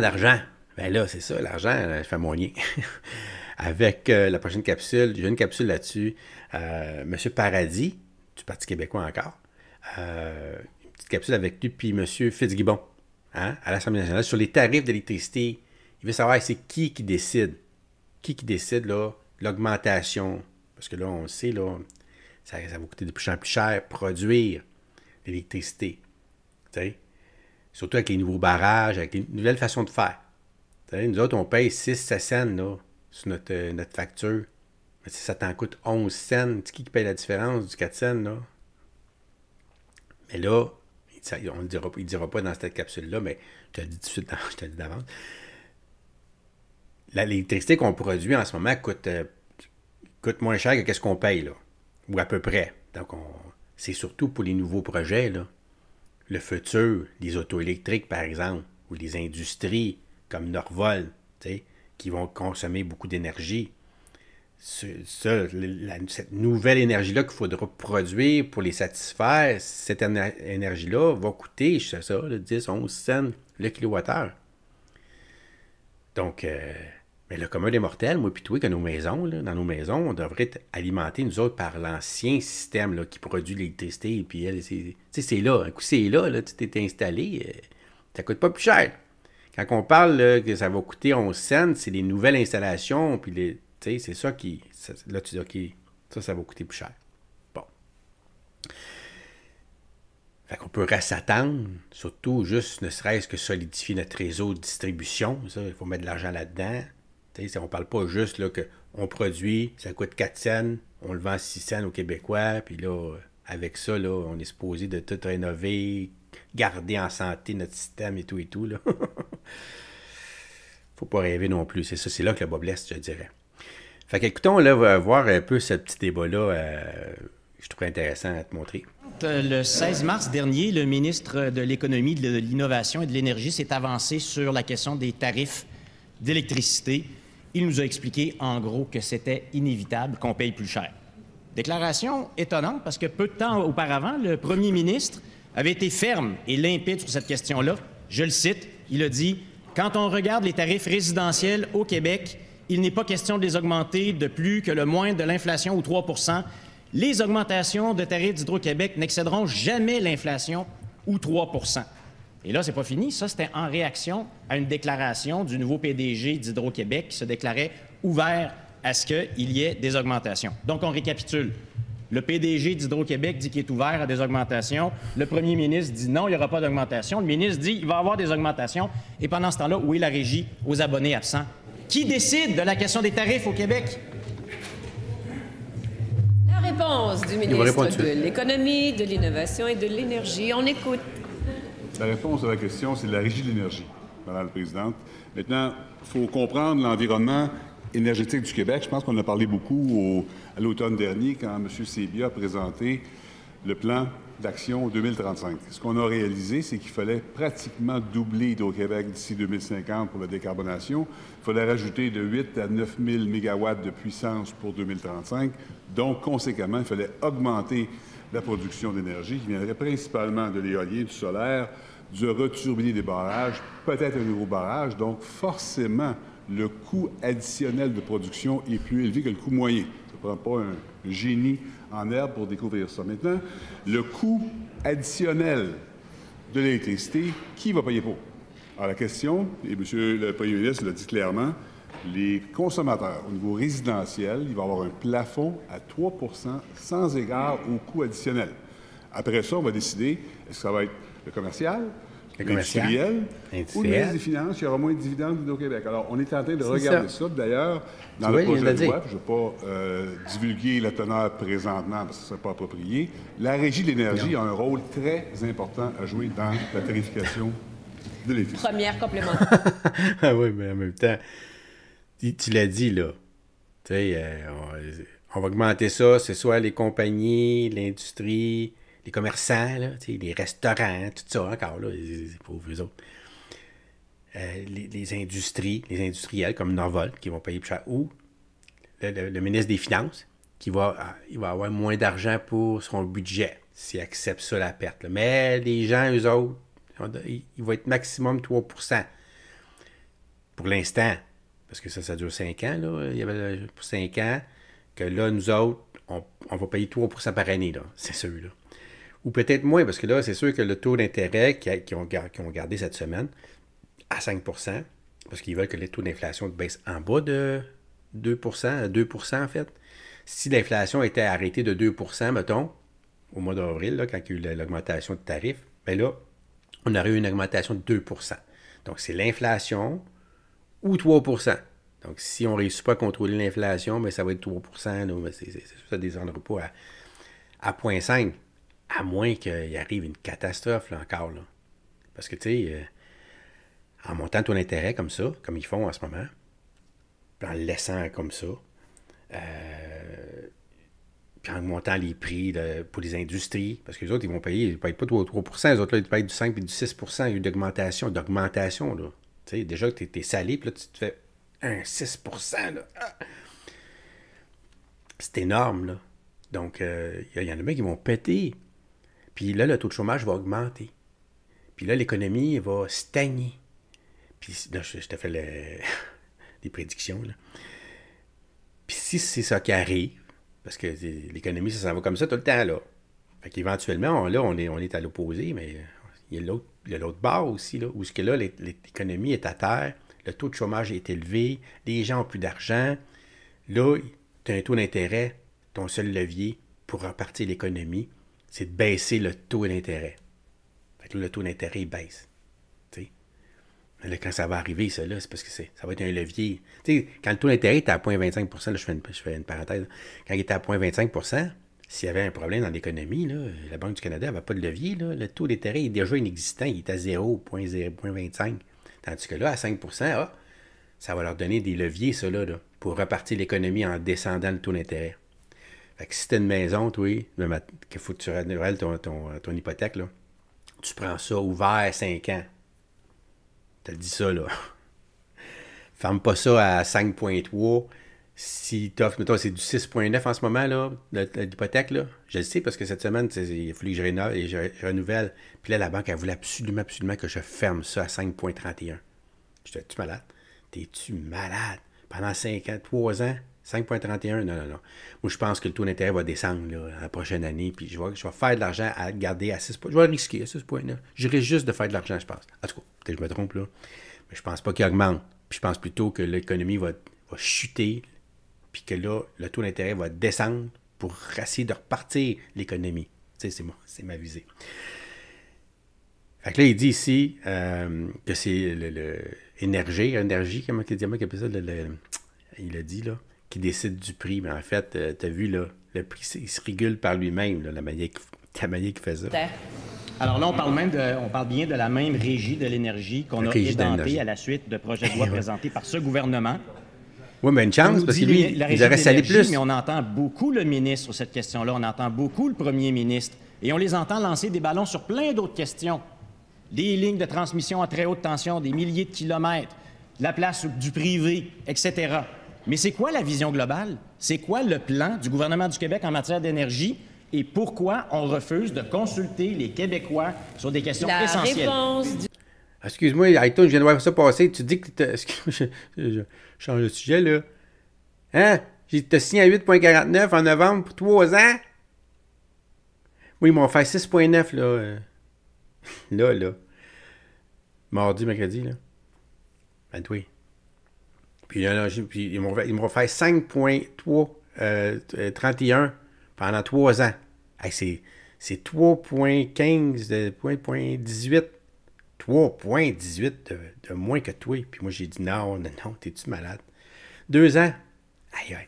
d'argent, ben là, c'est ça, l'argent, euh, je fais mon Avec euh, la prochaine capsule, j'ai une capsule là-dessus. Euh, Monsieur Paradis, du Parti québécois encore. une petite capsule avec lui, puis Monsieur Fitzgibbon, hein, à l'Assemblée nationale, sur les tarifs d'électricité. Il veut savoir c'est qui qui décide. Qui qui décide, là, l'augmentation. Parce que là, on le sait, là, ça, ça va coûter de plus en plus cher produire l'électricité. Tu sais? Surtout avec les nouveaux barrages, avec les nouvelles façons de faire. savez, nous autres, on paye 6 7 cents là, sur notre, euh, facture. Mais si ça t'en coûte 11 cents, c'est qui qui paye la différence du 4 cents? Là? Mais là, on ne dira, dira pas dans cette capsule-là, mais je te le dis tout de suite, je te le dis d'avance. L'électricité qu'on produit en ce moment coûte, euh, coûte moins cher que ce qu'on paye, là, ou à peu près. Donc, c'est surtout pour les nouveaux projets, là le futur les auto électriques, par exemple, ou les industries comme Norvol, qui vont consommer beaucoup d'énergie. cette nouvelle énergie-là qu'il faudra produire pour les satisfaire, cette énergie-là va coûter, je sais ça, 10, 11 cents le kilowattheure. Donc, euh, mais le commun des mortels, moi puis toi, que nos maisons, dans nos maisons, on devrait être alimenté, nous autres, par l'ancien système qui produit l'électricité. Et puis c'est, là. Un coup, c'est là, là, tu t'es installé. ça euh, ça coûte pas plus cher. Quand on parle que ça va coûter 11 cents, c'est les nouvelles installations. Puis les, c'est ça qui. là, tu dis, OK, ça, ça va coûter plus cher. Bon. Fait qu'on peut s'attendre, surtout juste ne serait-ce que solidifier notre réseau de distribution. Ça, il faut mettre de l'argent là-dedans on ne parle pas juste qu'on que on produit, ça coûte 4 cents, on le vend 6 cents aux Québécois, puis là, avec ça, on est supposé de tout rénover, garder en santé notre système et tout et tout. Là. Faut pas rêver non plus. C'est ça, c'est là que le bas blesse, je dirais. Fait qu'écoutons, là, voir un peu ce petit débat-là. Euh, je trouve intéressant à te montrer. Le 16 mars dernier, le ministre de l'Économie, de l'Innovation et de l'Énergie s'est avancé sur la question des tarifs d'électricité il nous a expliqué, en gros, que c'était inévitable qu'on paye plus cher. Déclaration étonnante parce que peu de temps auparavant, le premier ministre avait été ferme et limpide sur cette question-là. Je le cite, il a dit Quand on regarde les tarifs résidentiels au Québec, il n'est pas question de les augmenter de plus que le moins de l'inflation ou 3 Les augmentations de tarifs d'Hydro-Québec n'excéderont jamais l'inflation ou 3 et là, c'est pas fini. Ça, c'était en réaction à une déclaration du nouveau PDG d'Hydro-Québec qui se déclarait ouvert à ce qu'il y ait des augmentations. Donc, on récapitule. Le PDG d'Hydro-Québec dit qu'il est ouvert à des augmentations. Le premier ministre dit non, il n'y aura pas d'augmentation. Le ministre dit il va y avoir des augmentations. Et pendant ce temps-là, où est la régie aux abonnés absents? Qui décide de la question des tarifs au Québec? La réponse du ministre de l'Économie, de l'Innovation et de l'Énergie. On écoute. La réponse à la question, c'est la régie de l'énergie, Madame la Présidente. Maintenant, il faut comprendre l'environnement énergétique du Québec. Je pense qu'on a parlé beaucoup à l'automne dernier quand M. Sébia a présenté le plan d'action 2035. Ce qu'on a réalisé, c'est qu'il fallait pratiquement doubler lhydro québec d'ici 2050 pour la décarbonation. Il fallait rajouter de 8 à 9 000 MW de puissance pour 2035. Donc, conséquemment, il fallait augmenter la production d'énergie qui viendrait principalement de l'éolien, du solaire, du returbiner des barrages, peut-être un nouveau barrage. Donc, forcément, le coût additionnel de production est plus élevé que le coût moyen. Ça ne prend pas un génie en herbe pour découvrir ça. Maintenant, le coût additionnel de l'électricité, qui va payer pour? Alors, ah, la question, et M. le Premier ministre l'a dit clairement, les consommateurs au niveau résidentiel, il va avoir un plafond à 3 sans égard aux coûts additionnels. Après ça, on va décider est-ce que ça va être le commercial, l'industriel ou le ministre des Finances, il y aura moins de dividendes au Québec. Alors, on est en train de regarder ça. D'ailleurs, dans le projet de loi, je ne vais pas euh, divulguer la teneur présentement parce que ce ne serait pas approprié, la régie de l'énergie a un rôle très important à jouer dans la tarification de l'électricité. Première complémentaire. Ah oui, mais en même temps tu l'as dit, là. Euh, on, va augmenter ça, ce soit les compagnies, l'industrie, les commerçants, les restaurants, tout ça encore, là, les, pauvres eux autres. Euh, les, industries, les industriels comme Norvol, qui vont payer plus cher, ou le, ministre des Finances, qui va, ah, il va avoir moins d'argent pour son budget, s'il accepte ça la perte. Mais les gens, eux autres, il va être maximum 3 pour l'instant parce que ça, ça dure 5 ans, là. il y avait pour 5 ans, que là, nous autres, on, va payer 3 par année, là, c'est sûr. Là. Ou peut-être moins, parce que là, c'est sûr que le taux d'intérêt qu'ils ont, gardé cette semaine, à 5 parce qu'ils veulent que les taux d'inflation baissent en bas de 2 à 2 en fait. Si l'inflation était arrêtée de 2 mettons, au mois d'avril, quand il y a eu l'augmentation de tarifs, bien là, on aurait eu une augmentation de 2 Donc, c'est l'inflation ou 3 Donc, si on ne réussit pas à contrôler l'inflation, mais ben, ça va être 3 ça ne pas à, 0,5 à moins qu'il arrive une catastrophe encore. Là. Parce que, tu sais, euh, en montant ton intérêt comme ça, comme ils font en ce moment, puis en le laissant comme ça, euh, puis en montant les prix pour les industries, parce que les autres, ils vont payer, ils ne payent pas 3, les autres, là, ils payent du 5 et du 6 il y a eu d'augmentation, d'augmentation, là sais, déjà que tu es, salé, puis là, tu te fais un 6 ah! C'est énorme, là. Donc, il euh, y, en a qui vont péter. Puis là, le taux de chômage va augmenter. Puis là, l'économie va stagner. Puis je, te fais des prédictions, là. Puis si c'est ça qui arrive, parce que l'économie, ça s'en va comme ça tout le temps, là. Fait qu'éventuellement, là, on est, on est à l'opposé, mais il y a l'autre barre aussi, où ce que l'économie est à terre, le taux de chômage est élevé, les gens n'ont plus d'argent. Là, tu as un taux d'intérêt, ton seul levier pour repartir l'économie, c'est de baisser le taux d'intérêt. Fait que là, le taux d'intérêt, baisse. quand ça va arriver, c'est parce que ça va être un levier. quand le taux d'intérêt est à 0,25 je, fais une, je fais une parenthèse, quand il était à 0,25 s'il y avait un problème dans l'économie, la Banque du Canada n'avait pas de levier. Le taux d'intérêt est déjà inexistant, il est à 0,25. Tandis que là, à 5 ah, ça va leur donner des leviers, ça, là, pour repartir l'économie en descendant le taux d'intérêt. Fait que si tu une maison, toi, qu'il faut que tu renouvelles ton, ton, hypothèque, tu prends ça ouvert à 5 ans. Tu as dit ça, là. Ferme pas ça à 5,3 si tu offres, mettons, c'est du 6,9 en ce moment, là, l'hypothèque, là, je le sais parce que cette semaine, il a fallu que je, rénove, et je, renouvelle. Puis là, la banque, elle voulait absolument, absolument que je ferme ça à 5,31. Je tu malade? T'es-tu malade? Pendant 5 ans, 3 ans, 5,31? Non, non, non. Moi, je pense que le taux d'intérêt va descendre là, la prochaine année, puis je vais, je vais faire de l'argent à garder à 6 Je vais risquer à 6,9. risque juste de faire de l'argent, je pense. En tout cas, peut-être que je me trompe, là. Mais je pense pas qu'il augmente. Puis je pense plutôt que l'économie va, va chuter, puis que là, le taux d'intérêt va descendre pour essayer de repartir l'économie. Tu sais, c'est, moi, c'est ma visée. là, il dit ici euh, que c'est l'énergie, l'énergie, comment il dit, il a dit, là, qui décide du prix. Mais en fait, euh, tu as vu, là, le prix, il se régule par lui-même, la manière qu'il faisait. fait Alors là, on parle de, on parle bien de la même régie de l'énergie qu'on a édentée à la suite de projets de loi eh présentés par ce gouvernement oui, mais une chance, parce que lui, il aurait salé plus. Mais on entend beaucoup le ministre sur cette question-là, on entend beaucoup le premier ministre, et on les entend lancer des ballons sur plein d'autres questions. Des lignes de transmission à très haute tension, des milliers de kilomètres, la place du privé, etc. Mais c'est quoi la vision globale? C'est quoi le plan du gouvernement du Québec en matière d'énergie? Et pourquoi on refuse de consulter les Québécois sur des questions essentielles? Excuse-moi, iTunes, je viens de voir ça passer. Tu dis que tu je, je, change de sujet, là. Hein? J'ai te signé à 8.49 en novembre pour 3 ans? Oui, ils m'ont fait 6.9, là. Euh. là, là. Mardi, mercredi, là. Ben oui. Puis, là, là ils m'ont fait, 5.31 euh, euh, pendant 3 ans. c'est 3.15, 3.18 3,18 de, moins que toi. Puis moi, j'ai dit non, non, non, t'es-tu malade? Deux ans? Aïe,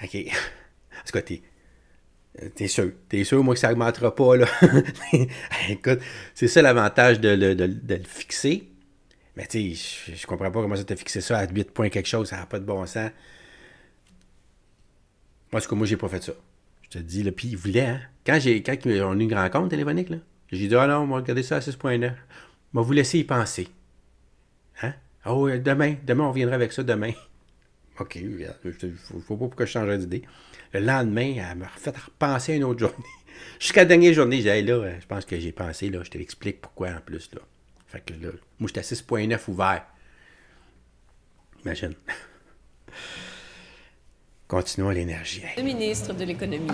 aïe. OK. En tout cas, t'es. T'es sûr, t'es sûr, moi, que ça augmentera pas, là. Écoute, c'est ça l'avantage de, le fixer. Mais tu sais, je comprends pas comment ça t'a fixé ça à 8 quelque chose, ça n'a pas de bon sens. Moi, en tout cas, moi, j'ai pas fait ça. Je te dis, là, puis il voulait, hein? Quand, j'ai, quand on a eu une rencontre téléphonique, là, j'ai dit, ah non, on va regarder ça à 6.9. On va vous laisser y penser. Hein? Oh, demain, demain, on viendra avec ça demain. OK, il ne faut pas que je change d'idée. Le lendemain, elle m'a fait repenser une autre journée. Jusqu'à la dernière journée, j'allais là, euh, je pense que j'ai pensé, là, je te l'explique pourquoi en plus. Là. Fait que moi, j'étais à 6.9 ouvert. Imagine. Continuons l'énergie. Le ministre de l'économie.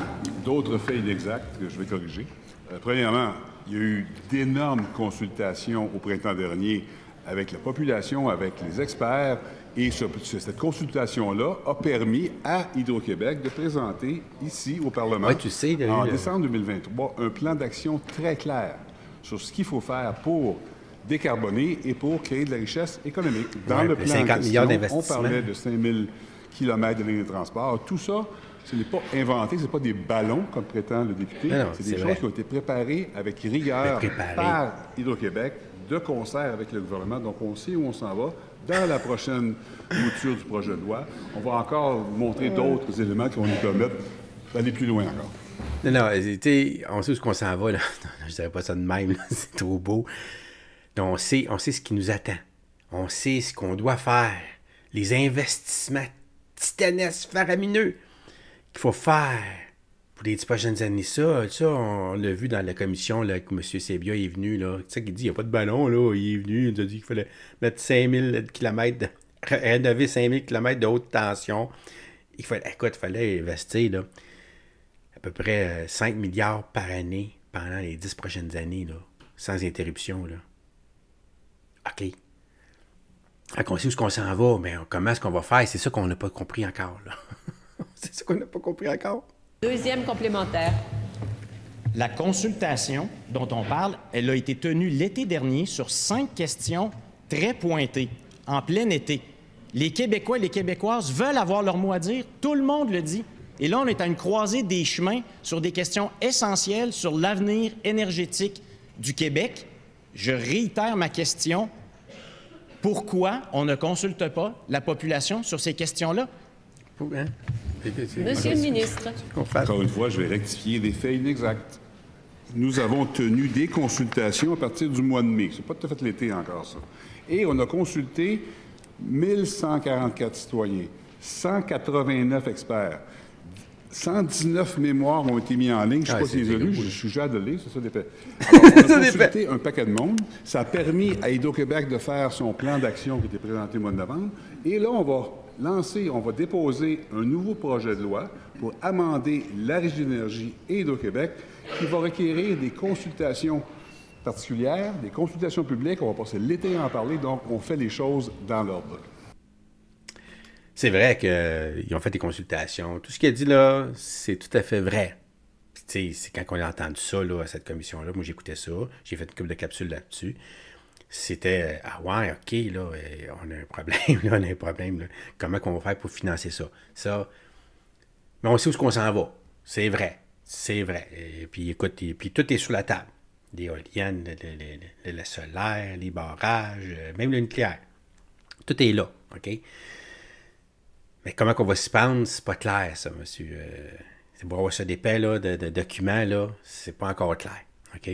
D'autres faits inexacts que je vais corriger. Euh, premièrement, il y a eu d'énormes consultations au printemps dernier avec la population, avec les experts, et cette consultation-là a permis à Hydro-Québec de présenter ici au Parlement, en euh, décembre 2023, un plan d'action très clair sur ce qu'il faut faire pour décarboner et pour créer de la richesse économique. Dans le plan d'action, on parlait de 5 000 km de lignes de transport. Tout ça, ce n'est pas inventé, ce n'est pas des ballons, comme prétend le député. C'est des choses qui ont été préparées avec rigueur par Hydro-Québec, de concert avec le gouvernement. Donc, on sait où on s'en va. Dans la prochaine mouture du projet de loi, on va encore montrer d'autres éléments qui vont nous permettre d'aller plus loin encore. Non, non, on sait où qu'on s'en va. Je ne dirais pas ça de même, c'est trop beau. on sait, on sait ce qui nous attend. On sait ce qu'on doit faire. Les investissements titanesques, faramineux qu'il faut faire pour les dix prochaines années. Ça, on, l'a vu dans la commission là, que M. Sebia est venu. Là, ça qu'il dit il n'y a pas de ballon. Il est venu, il nous a dit qu'il fallait mettre 5000 km, rénover 5000 km de haute tension. Il fallait, écoute, il fallait investir à peu près 5 euh, milliards par année pendant les dix prochaines années, sans interruption. Là. OK. on sait où qu'on s'en va, mais comment est-ce qu'on va faire? C'est ça qu'on n'a pas compris encore. C'est ça qu'on n'a pas compris encore. Deuxième complémentaire. La consultation dont on parle, elle a été tenue l'été dernier sur cinq questions très pointées, en plein été. Les Québécois et les Québécoises veulent avoir leur mot à dire. Tout le monde le dit. Et là, on est à une croisée des chemins sur des questions essentielles sur l'avenir énergétique du Québec. Je réitère ma question. Pourquoi on ne consulte pas la population sur ces questions-là? Hein? Monsieur le ministre. Encore une fois, je vais rectifier des faits inexacts. Nous avons tenu des consultations à partir du mois de mai. C'est pas tout à fait l'été encore, ça. Et on a consulté 1144 citoyens, 189 experts. 119 mémoires ont été mises en ligne. Je ne sais ah, pas si les je suis déjà c'est ça On a consulté un paquet de monde. Ça a permis à Hydro-Québec de faire son plan d'action qui était présenté au mois de novembre. Et là, on va lancer, on va déposer un nouveau projet de loi pour amender la Régie d'énergie et Hydro-Québec qui va requérir des consultations particulières, des consultations publiques. On va passer l'été à en parler, donc on fait les choses dans l'ordre. C'est vrai qu'ils euh, ont fait des consultations. Tout ce qu'il a dit là, c'est tout à fait vrai. C'est quand on a entendu ça là, à cette commission-là, moi j'écoutais ça, j'ai fait une couple de capsules là-dessus c'était euh, Ah ouais, OK, là, euh, on a un problème, là, on a un problème. Là. Comment qu'on va faire pour financer ça? Ça. Mais on sait où qu'on s'en va. C'est vrai. C'est vrai. Et puis écoute, puis tout est sous la table. L'éolienne, le, les solaire, les barrages, euh, même le nucléaire. Tout est là, OK? Mais comment qu'on va s'y prendre, c'est pas clair, ça, monsieur. c'est pour avoir ça d'épais, là, de, de documents, là, c'est pas encore clair, OK?